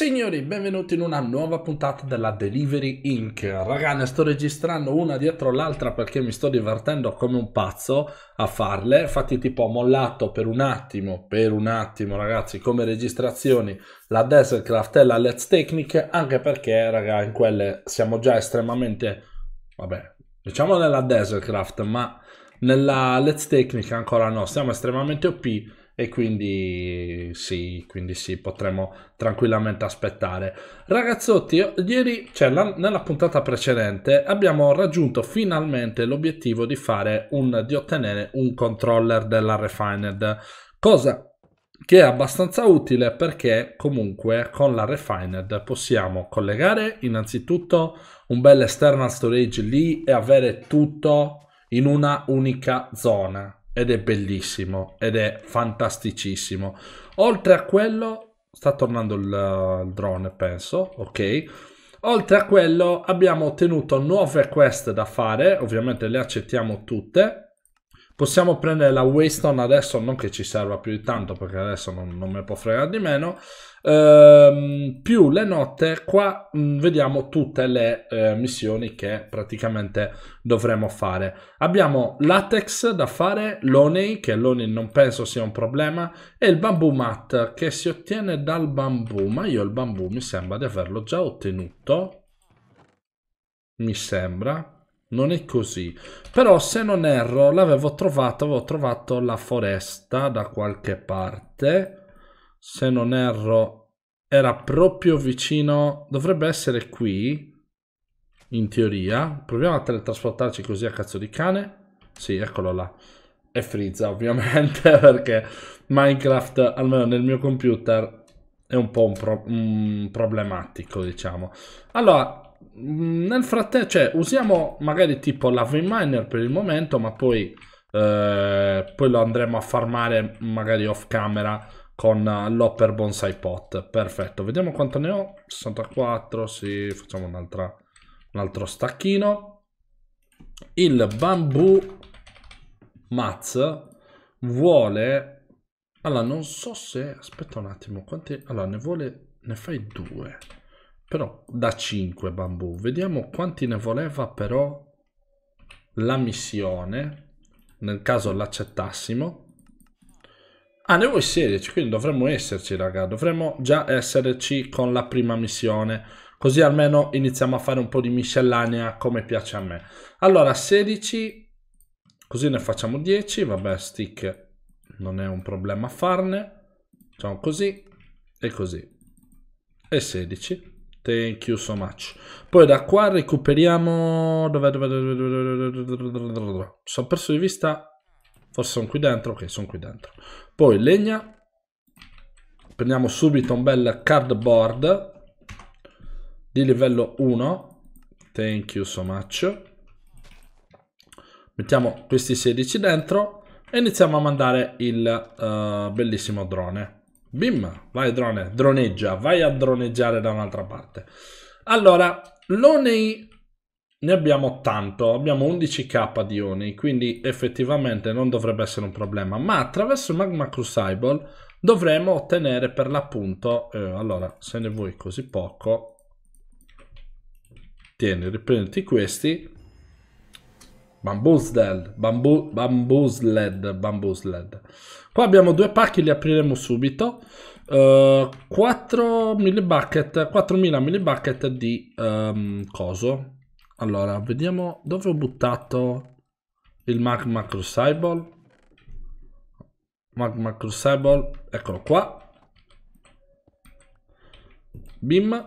Signori, benvenuti in una nuova puntata della Delivery Inc. Raga, ne sto registrando una dietro l'altra perché mi sto divertendo come un pazzo a farle. Infatti, tipo, ho mollato per un attimo, per un attimo, ragazzi, come registrazioni la Desertcraft e la Let's Technic, anche perché, raga, in quelle siamo già estremamente, vabbè, diciamo nella Desertcraft, ma nella Let's Technic ancora no, siamo estremamente OP e quindi sì, quindi sì, potremmo tranquillamente aspettare. Ragazzotti, ieri, cioè la, nella puntata precedente, abbiamo raggiunto finalmente l'obiettivo di, un, di ottenere un controller della Refined, cosa che è abbastanza utile perché comunque con la Refined possiamo collegare innanzitutto un bel external storage lì e avere tutto in una unica zona ed è bellissimo ed è fantasticissimo. Oltre a quello, sta tornando il, eh, il drone, penso, ok. Oltre a quello abbiamo ottenuto nuove quest da fare, ovviamente le accettiamo tutte, Possiamo prendere la Waystone adesso, non che ci serva più di tanto, perché adesso non, non me può fregare di meno ehm, più le note qua mh, mm, vediamo tutte le eh, missioni che praticamente dovremo fare abbiamo latex da fare l'oney che l'oney non penso sia un problema e il bambù mat che si ottiene dal bambù ma io il bambù mi sembra di averlo già ottenuto mi sembra non è così. Però se non erro l'avevo trovato, avevo trovato la foresta da qualche parte se non erro, era proprio vicino, dovrebbe essere qui, in teoria. Proviamo a teletrasportarci così a cazzo di cane. Sì, eccolo là. E frizza, ovviamente, perché Minecraft, almeno nel mio computer, è un po' un, pro un problematico, diciamo. Allora, nel frattempo, cioè, usiamo magari tipo la miner per il momento, ma poi, eh, poi lo andremo a farmare magari off camera con eh, l'Hopper Bonsai Pot. Perfetto, vediamo quanto ne ho. 64, sì, facciamo un altro stacchino. Il bambù Mats vuole... Allora, non so se... Aspetta un attimo, quanti... Allora, ne vuole... Ne fai due. Però da 5 bambù. Vediamo quanti ne voleva però la missione. Nel caso l'accettassimo. Ah, ne vuoi 16, quindi dovremmo esserci, raga. Dovremmo già esserci con la prima missione. Così almeno iniziamo a fare un po' di miscellanea come piace a me. Allora, 16, così ne facciamo 10. Vabbè, stick non è un problema farne. Facciamo così e così. E 16. Thank you so much. Poi da qua recuperiamo... Dove, dove, dove, dove, dove, dove, dove, dove, dove. dove, dove, dove, dove, dove, dove, dove, dove, dove, Sono perso di vista Forse sono qui dentro, ok, sono qui dentro. Poi legna. Prendiamo subito un bel cardboard di livello 1. Thank you so much. Mettiamo questi 16 dentro e iniziamo a mandare il uh, bellissimo drone. Bim, vai drone, droneggia, vai a droneggiare da un'altra parte. Allora, l'Onei ne abbiamo tanto, abbiamo 11k di ioni, quindi effettivamente non dovrebbe essere un problema, ma attraverso Magma Crucible dovremo ottenere per l'appunto, eh, allora se ne vuoi così poco, tieni, riprenditi questi, Bamboozled, bambu, bamboozled, bamboozled. Qua abbiamo due pacchi, li apriremo subito. Uh, eh, 4 millibucket, 4000 millibucket di um, coso. Allora, vediamo dove ho buttato il Magma Crucible. Magma Crucible, eccolo qua. Bim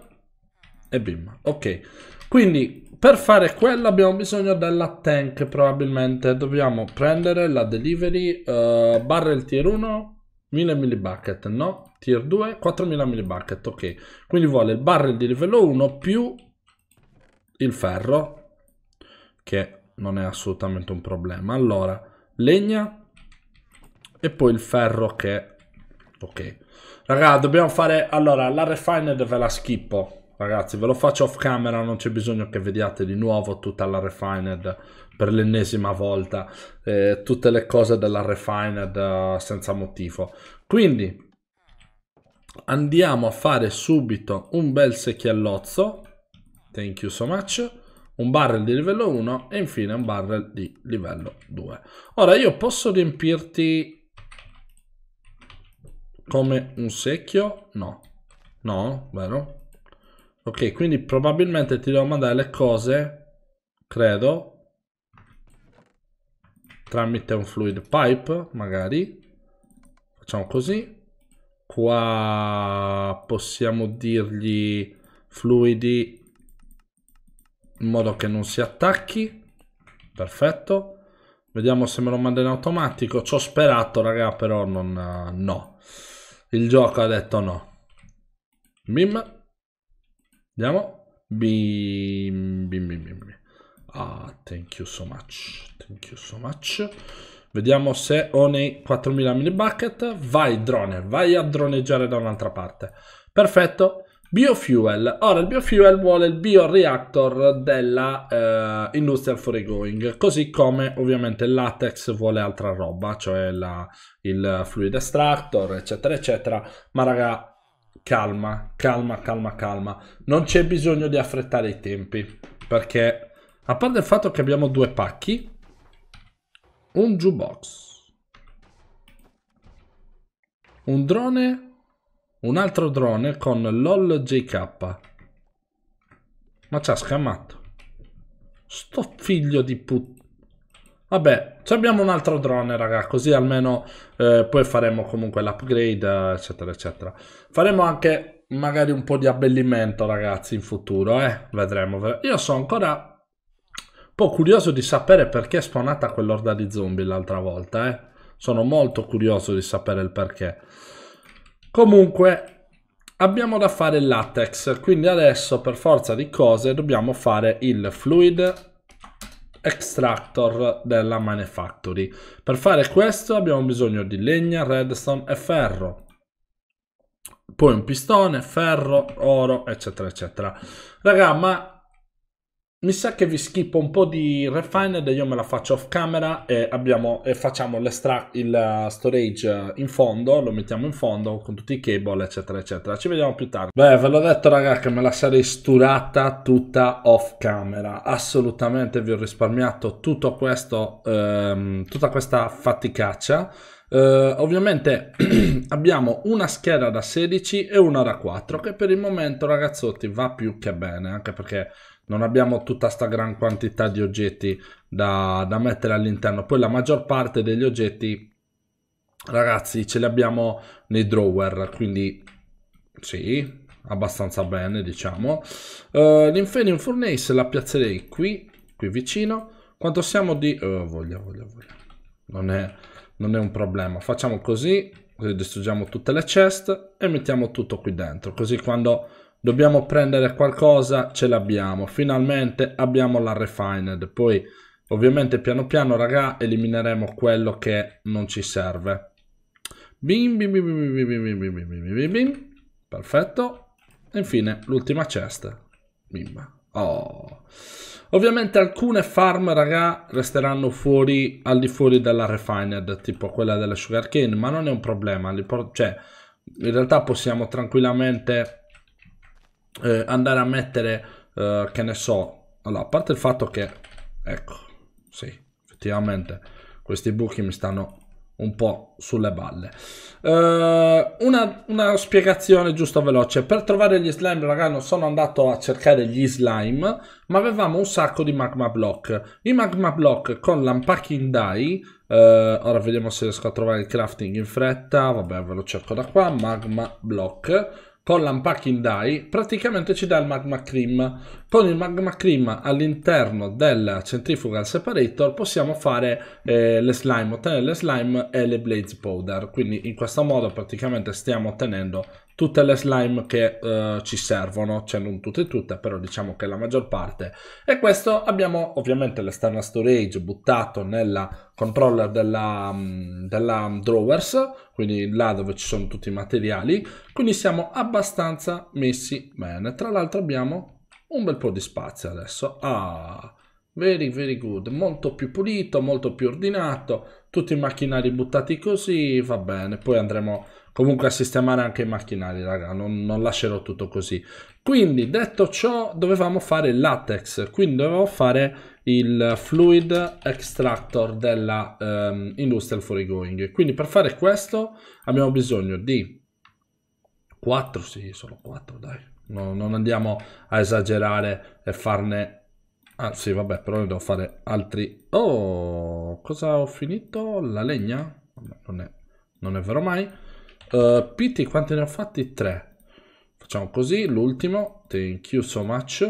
e bim. Ok, quindi per fare quello abbiamo bisogno della tank probabilmente. Dobbiamo prendere la delivery uh, barrel tier 1, 1000 millibucket, no? Tier 2, 4000 millibucket, ok. Quindi vuole il barrel di livello 1 più il ferro, che non è assolutamente un problema. Allora, legna e poi il ferro che... Ok. Raga, dobbiamo fare... Allora, la refined ve la skippo. Ragazzi, ve lo faccio off camera, non c'è bisogno che vediate di nuovo tutta la refined per l'ennesima volta. Eh, tutte le cose della refined uh, senza motivo. Quindi, andiamo a fare subito un bel secchiellozzo thank you so much, un barrel di livello 1 e infine un barrel di livello 2. Ora io posso riempirti come un secchio? No, no, vero? Ok, quindi probabilmente ti devo mandare le cose, credo, tramite un fluid pipe, magari. Facciamo così. Qua possiamo dirgli fluidi in modo che non si attacchi perfetto vediamo se me lo manda in automatico ci ho sperato raga però non eh, no il gioco ha detto no bim andiamo bim bim bim bim ah thank you so much thank you so much vediamo se ho nei 4000 mini bucket vai drone vai a droneggiare da un'altra parte perfetto Biofuel. Ora il biofuel vuole il bioreactor della eh, industrial foregoing, così come ovviamente il latex vuole altra roba, cioè la, il fluid extractor, eccetera, eccetera. Ma raga, calma, calma, calma, calma. Non c'è bisogno di affrettare i tempi, perché a parte il fatto che abbiamo due pacchi, un jukebox, un drone un altro drone con LOL JK. Ma ci ha scammato. Sto figlio di put... Vabbè, abbiamo un altro drone, raga, così almeno eh, poi faremo comunque l'upgrade, eccetera, eccetera. Faremo anche magari un po' di abbellimento, ragazzi, in futuro, eh. Vedremo. Io sono ancora un po' curioso di sapere perché è spawnata quell'orda di zombie l'altra volta, eh. Sono molto curioso di sapere il perché. Comunque abbiamo da fare il latex, quindi adesso per forza di cose dobbiamo fare il fluid extractor della manufactory. Per fare questo abbiamo bisogno di legna, redstone e ferro. Poi un pistone, ferro, oro, eccetera, eccetera. Raga, ma mi sa che vi schippo un po' di Refined io me la faccio off camera e, abbiamo, e facciamo il uh, storage uh, in fondo, lo mettiamo in fondo con tutti i cable eccetera eccetera. Ci vediamo più tardi. Beh ve l'ho detto raga che me la sarei sturata tutta off camera, assolutamente vi ho risparmiato tutto questo, ehm, tutta questa faticaccia. Uh, ovviamente abbiamo una scheda da 16 e una da 4 che per il momento ragazzotti va più che bene anche perché non abbiamo tutta questa gran quantità di oggetti da, da mettere all'interno. Poi la maggior parte degli oggetti, ragazzi, ce li abbiamo nei drawer, quindi sì, abbastanza bene, diciamo. Uh, eh, L'Inferium Furnace la piazzerei qui, qui vicino. Quanto siamo di... Oh, voglia, voglia, voglia. Non è, non è un problema. Facciamo così, così distruggiamo tutte le chest e mettiamo tutto qui dentro. Così quando dobbiamo prendere qualcosa, ce l'abbiamo, finalmente abbiamo la refined, poi ovviamente piano piano raga elimineremo quello che non ci serve. Bim bim bim bim bim bim bim bim bim bim bim, perfetto, e infine l'ultima cesta, bim, oh... Ovviamente alcune farm, raga, resteranno fuori, al di fuori della refined, tipo quella della sugarcane, ma non è un problema. Cioè, in realtà possiamo tranquillamente eh, andare a mettere, eh, che ne so, allora, a parte il fatto che, ecco, sì, effettivamente questi buchi mi stanno un po' sulle balle. Uh, una, una, spiegazione giusto veloce. Per trovare gli slime, ragazzi non sono andato a cercare gli slime, ma avevamo un sacco di magma block. I magma block con l'unpacking die, uh, eh, ora vediamo se riesco a trovare il crafting in fretta, vabbè ve lo cerco da qua, magma block con l'unpacking die praticamente ci dà il magma cream. Con il magma cream all'interno del centrifugal separator possiamo fare eh, le slime, ottenere le slime e le blaze powder. Quindi in questo modo praticamente stiamo ottenendo tutte le slime che eh, ci servono, cioè non tutte e tutte, però diciamo che la maggior parte. E questo abbiamo ovviamente l'esterna storage buttato nella controller della, mm, della drawers, quindi là dove ci sono tutti i materiali, quindi siamo abbastanza messi bene. Tra l'altro abbiamo un bel po' di spazio adesso. Ah, very very good, molto più pulito, molto più ordinato, tutti i macchinari buttati così, va bene, poi andremo comunque a sistemare anche i macchinari, raga, non, non lascerò tutto così. Quindi, detto ciò, dovevamo fare il latex, quindi dovevamo fare il fluid extractor della um, industrial foregoing. Quindi per fare questo abbiamo bisogno di 4, sì, sono 4, dai. No, non andiamo a esagerare e farne... Anzi, ah, sì, vabbè, però ne devo fare altri... Oh, cosa ho finito? La legna? non, è, non è vero mai. Eh, PT, quanti ne ho fatti? Tre. Facciamo così, l'ultimo, thank you so much.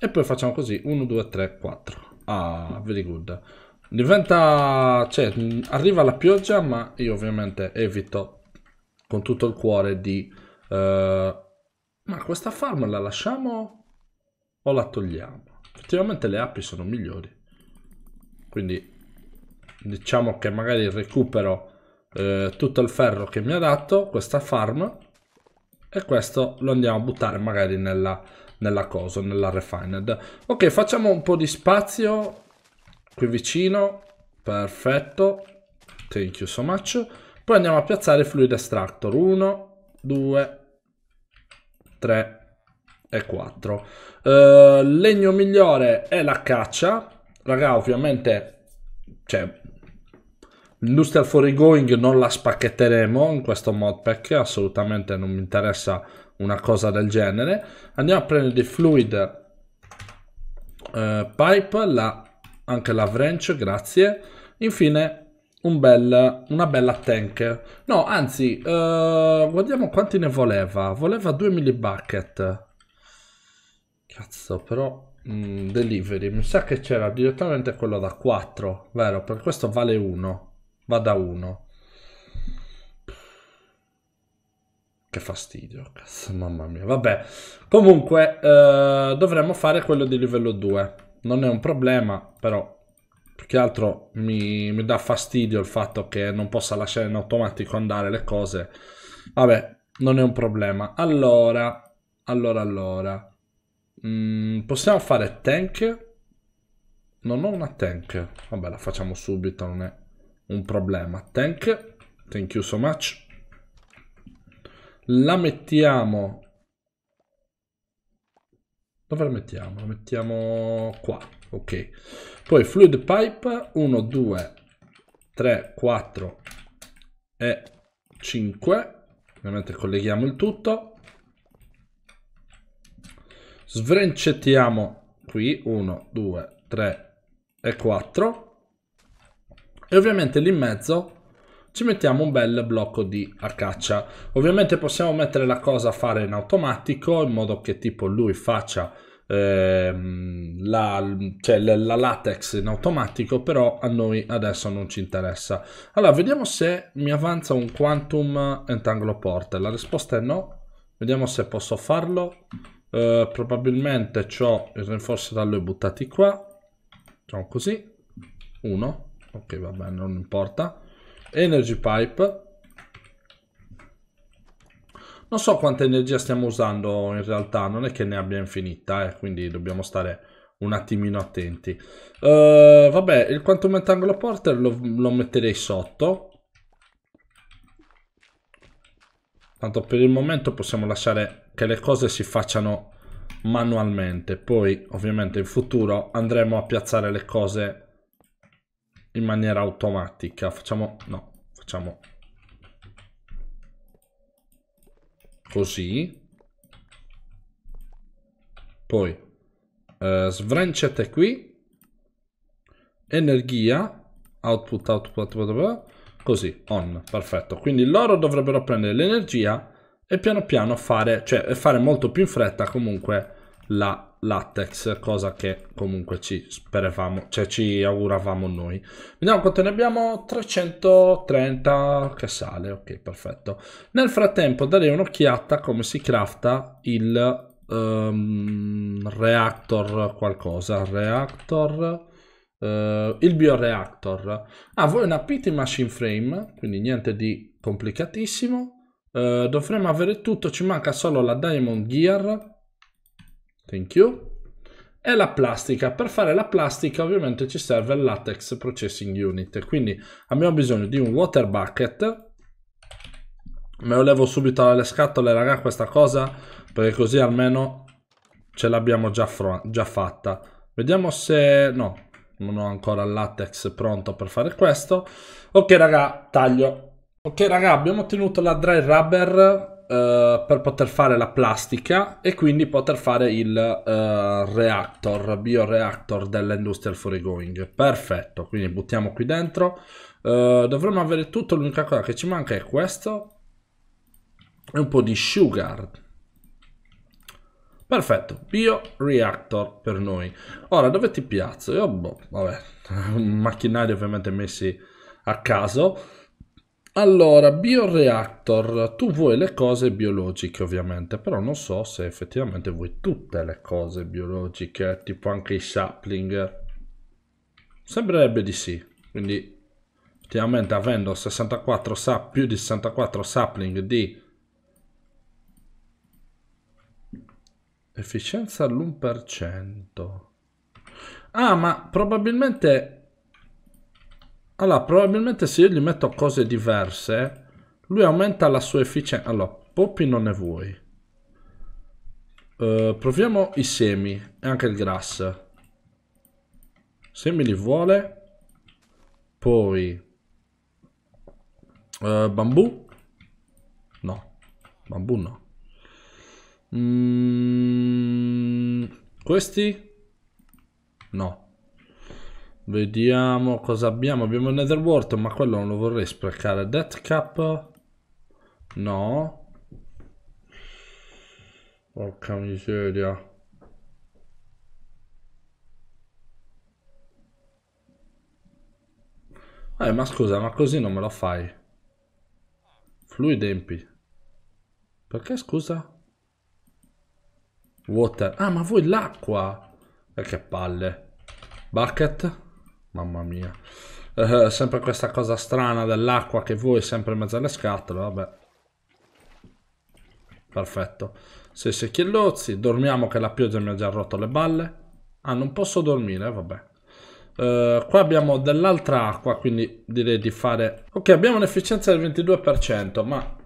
E poi facciamo così, 1, 2, 3, 4. Ah, very good. Diventa... cioè, arriva la pioggia, ma io ovviamente evito con tutto il cuore di... Uh, ma questa farm la lasciamo o la togliamo? Effettivamente le api sono migliori. Quindi diciamo che magari recupero eh, tutto il ferro che mi ha dato questa farm e questo lo andiamo a buttare magari nella, nella cosa, nella refined. Ok, facciamo un po' di spazio qui vicino. Perfetto. Thank you so much. Poi andiamo a piazzare il fluid extractor. 1, 2, 3 e 4. Uh, eh, legno migliore è la caccia. Raga, ovviamente, cioè, Industrial Foregoing non la spacchetteremo in questo modpack, assolutamente non mi interessa una cosa del genere. Andiamo a prendere Fluid eh, Pipe, la, anche la Wrench, grazie. Infine un bel, una bella tank. No, anzi, eh, guardiamo quanti ne voleva. Voleva 2 millibucket. Cazzo, però mh, mm, delivery. Mi sa che c'era direttamente quello da 4, vero? Per questo vale 1. Vada 1. Che fastidio, cazzo, mamma mia. Vabbè, comunque eh, dovremmo fare quello di livello 2. Non è un problema, però più che altro mi, mi dà fastidio il fatto che non possa lasciare in automatico andare le cose. Vabbè, non è un problema. Allora, allora, allora. Mm, possiamo fare tank? Non ho una tank. Vabbè, la facciamo subito, non è un problema. Tank, thank you so much. La mettiamo... Dove la mettiamo? La mettiamo qua, ok. Poi fluid pipe, 1, 2, 3, 4 e 5. Ovviamente colleghiamo il tutto. Svrencettiamo qui, 1, 2, 3 e 4 e ovviamente lì in mezzo ci mettiamo un bel blocco di arcaccia. Ovviamente possiamo mettere la cosa a fare in automatico in modo che tipo lui faccia ehm, la, cioè, la, la, latex in automatico, però a noi adesso non ci interessa. Allora, vediamo se mi avanza un quantum entanglo port La risposta è no. Vediamo se posso farlo. Eh, probabilmente ho il rinforzo da lui buttati qua. Facciamo così. 1 ok vabbè non importa energy pipe non so quanta energia stiamo usando in realtà non è che ne abbia infinita eh, quindi dobbiamo stare un attimino attenti uh, vabbè il quantum rectangular porter lo, lo metterei sotto tanto per il momento possiamo lasciare che le cose si facciano manualmente poi ovviamente in futuro andremo a piazzare le cose in maniera automatica. Facciamo, no, facciamo così. Poi eh, svranciate qui, energia, output, output, output, così, on, perfetto. Quindi loro dovrebbero prendere l'energia e piano piano fare, cioè fare molto più in fretta comunque la latex, cosa che comunque ci speravamo, cioè ci auguravamo noi. Vediamo quanto ne abbiamo, 330 che sale, ok perfetto. Nel frattempo darei un'occhiata a come si crafta il um, reactor qualcosa, reactor... Uh, il bioreactor ah voi una PT machine frame quindi niente di complicatissimo uh, dovremmo avere tutto ci manca solo la diamond gear Thank you. E la plastica. Per fare la plastica ovviamente ci serve il latex processing unit. Quindi abbiamo bisogno di un water bucket. Me lo levo subito dalle scatole, raga, questa cosa. Perché così almeno ce l'abbiamo già, già fatta. Vediamo se... no, non ho ancora il latex pronto per fare questo. Ok, raga, taglio. Ok, raga, abbiamo ottenuto la dry rubber eh, per poter fare la plastica e quindi poter fare il uh, reactor, bioreactor dell'industrial foregoing. Perfetto, quindi buttiamo qui dentro. Uh, dovremmo avere tutto, l'unica cosa che ci manca è questo e un po' di sugar. Perfetto, bioreactor per noi. Ora, dove ti piazzo? Io, boh, vabbè, macchinari ovviamente messi a caso. Allora, bioreactor, tu vuoi le cose biologiche ovviamente, però non so se effettivamente vuoi tutte le cose biologiche, tipo anche i sapling. Sembrerebbe di sì, quindi effettivamente avendo 64 sap, più di 64 sapling di efficienza all'1%. Ah, ma probabilmente allora, probabilmente se io gli metto cose diverse, lui aumenta la sua efficienza. Allora, poppi non ne vuoi. Uh, proviamo i semi e anche il grass. Semi li vuole. Poi... Uh, bambù? No. Bambù no. Mm, questi? No. Vediamo cosa abbiamo. Abbiamo Nether World, ma quello non lo vorrei sprecare. Death Cap? No. Porca miseria. Eh, ma scusa, ma così non me lo fai. Fluidempi. Perché, scusa? Water. Ah, ma voi l'acqua! E eh, che palle. Bucket. Mamma mia. Eh, sempre questa cosa strana dell'acqua che vuoi sempre in mezzo alle scatole, vabbè. Perfetto. Se si chiellozzi, dormiamo che la pioggia mi ha già rotto le balle. Ah, non posso dormire, eh, vabbè. Eh, qua abbiamo dell'altra acqua, quindi direi di fare... Ok, abbiamo un'efficienza del 22%, ma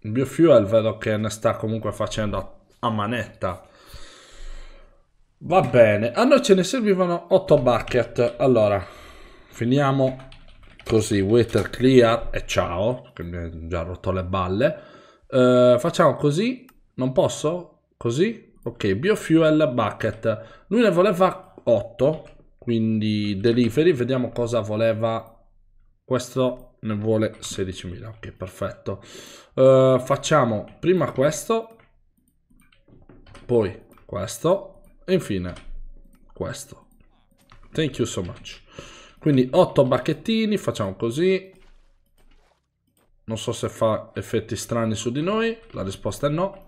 il biofuel vedo che ne sta comunque facendo a, a manetta. Va bene, a noi ce ne servivano 8 bucket. Allora, finiamo così, water clear e ciao, che mi ha già rotto le balle. Uh, facciamo così, non posso? Così? Ok, biofuel bucket. Lui ne voleva 8, quindi delivery, vediamo cosa voleva. Questo ne vuole 16.000, ok, perfetto. Uh, facciamo prima questo, poi questo e infine questo. Thank you so much. Quindi 8 bacchettini, facciamo così. Non so se fa effetti strani su di noi, la risposta è no.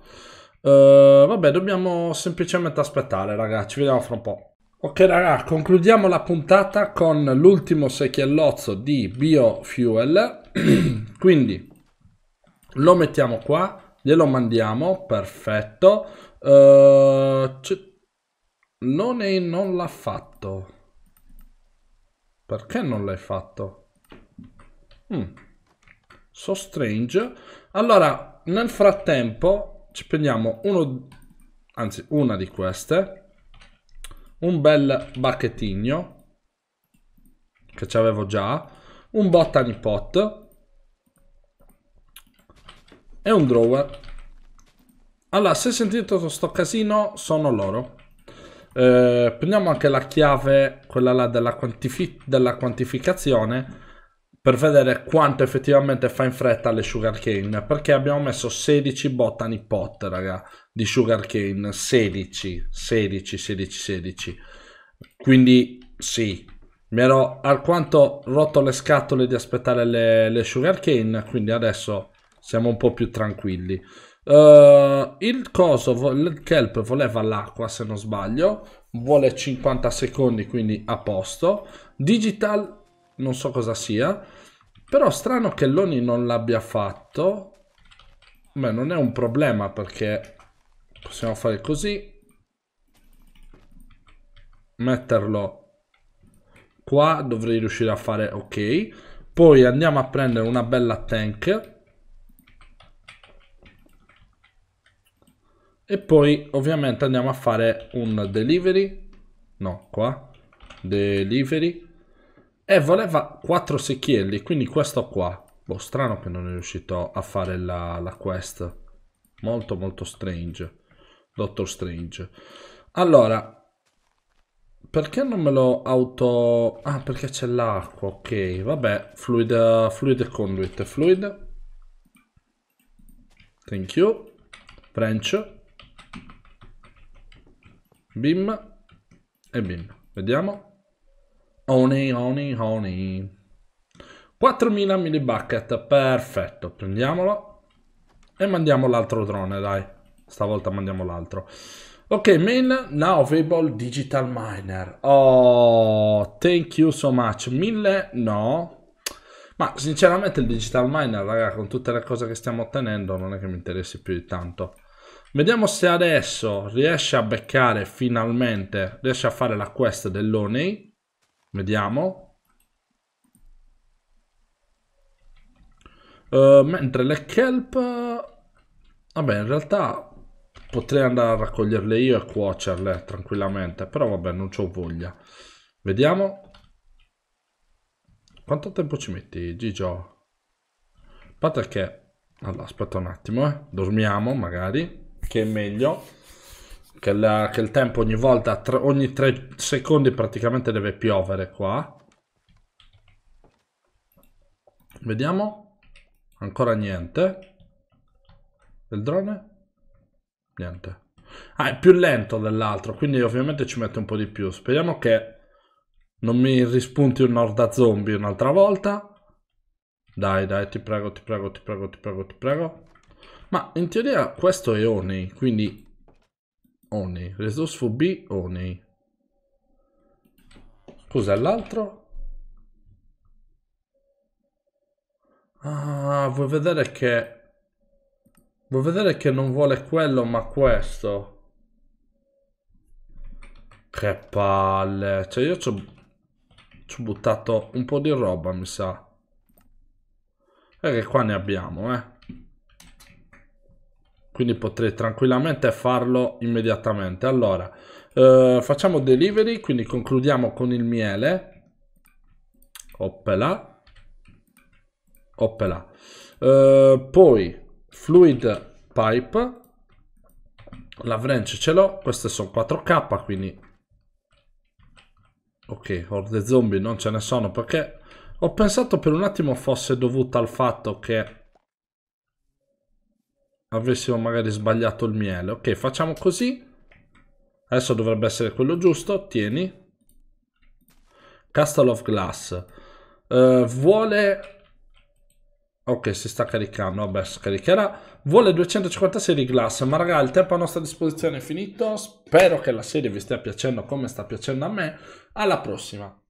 Uh, vabbè, dobbiamo semplicemente aspettare, ragazzi. Ci vediamo fra un po'. Ok raga, concludiamo la puntata con l'ultimo secchiellozzo di Biofuel, quindi lo mettiamo qua, glielo mandiamo, perfetto, uh, non e non l'ha fatto. Perché non l'hai fatto? Mm. So strange. Allora, nel frattempo ci prendiamo uno, anzi una di queste. Un bel bacchettino che ci avevo già. Un botany pot. E un drawer. Allora, se sentite questo casino, sono loro. Eh, prendiamo anche la chiave, quella là della, quantifi- della, quantificazione, per vedere quanto effettivamente fa in fretta le sugarcane, perché abbiamo messo 16 botany pot, raga, di sugarcane, 16, 16, 16, 16. Quindi sì, mi ero alquanto rotto le scatole di aspettare le, le sugarcane, quindi adesso siamo un po' più tranquilli. Uh, il coso, il kelp voleva l'acqua se non sbaglio, vuole 50 secondi quindi a posto. Digital non so cosa sia, però strano che Loni non l'abbia fatto. Beh, non è un problema perché possiamo fare così. Metterlo qua, dovrei riuscire a fare ok. Poi andiamo a prendere una bella tank E poi ovviamente andiamo a fare un delivery. No, qua. Delivery. E voleva 4 secchielli, quindi questo qua. Boh, strano che non è riuscito a fare la, la quest. Molto molto strange. dottor Strange. Allora, perché non me lo auto... Ah, perché c'è l'acqua, ok. Vabbè, fluid, fluid conduit, fluid. Thank you. French. Bim e bim. Vediamo. Honey, honey, honey. 4000 mini bucket. perfetto. Prendiamolo e mandiamo l'altro drone, dai. Stavolta mandiamo l'altro. Ok, main now available digital miner. Oh, thank you so much. 1000 no. Ma sinceramente il digital miner, raga, con tutte le cose che stiamo ottenendo, non è che mi interessi più di tanto. Vediamo se adesso riesce a beccare finalmente, riesce a fare la quest dell'Oney. Vediamo. Uh, mentre le kelp... Vabbè, in realtà potrei andare a raccoglierle io e cuocerle tranquillamente, però vabbè, non ho voglia. Vediamo. Quanto tempo ci metti, Gigio? A parte che... Allora, aspetta un attimo, eh. Dormiamo, magari che è meglio, che, la, che il tempo ogni volta, tra, ogni 3 secondi praticamente deve piovere qua. Vediamo, ancora niente. Il drone? Niente. Ah, è più lento dell'altro, quindi ovviamente ci mette un po' di più. Speriamo che non mi rispunti un orda zombie un'altra volta. Dai, dai, ti prego, ti prego, ti prego, ti prego, ti prego. Ma in teoria questo è Oni, quindi Oney, resourceful B Oni. Cos'è l'altro? Ah, vuoi vedere che... Vuoi vedere che non vuole quello ma questo? Che palle. Cioè io ci ho, ci ho buttato un po' di roba mi sa. E eh, che qua ne abbiamo eh quindi potrei tranquillamente farlo immediatamente. Allora, eh, facciamo delivery, quindi concludiamo con il miele. Oppela. Oppela. Eh, poi, fluid pipe. La wrench ce l'ho, queste sono 4k, quindi... Ok, orde zombie non ce ne sono perché... Ho pensato per un attimo fosse dovuta al fatto che avessimo magari sbagliato il miele. Ok, facciamo così. Adesso dovrebbe essere quello giusto. Tieni. Castle of Glass. Uh, vuole... Ok, si sta caricando. Vabbè, scaricherà Vuole 256 di glass. Ma raga, il tempo a nostra disposizione è finito. Spero che la serie vi stia piacendo come sta piacendo a me. Alla prossima.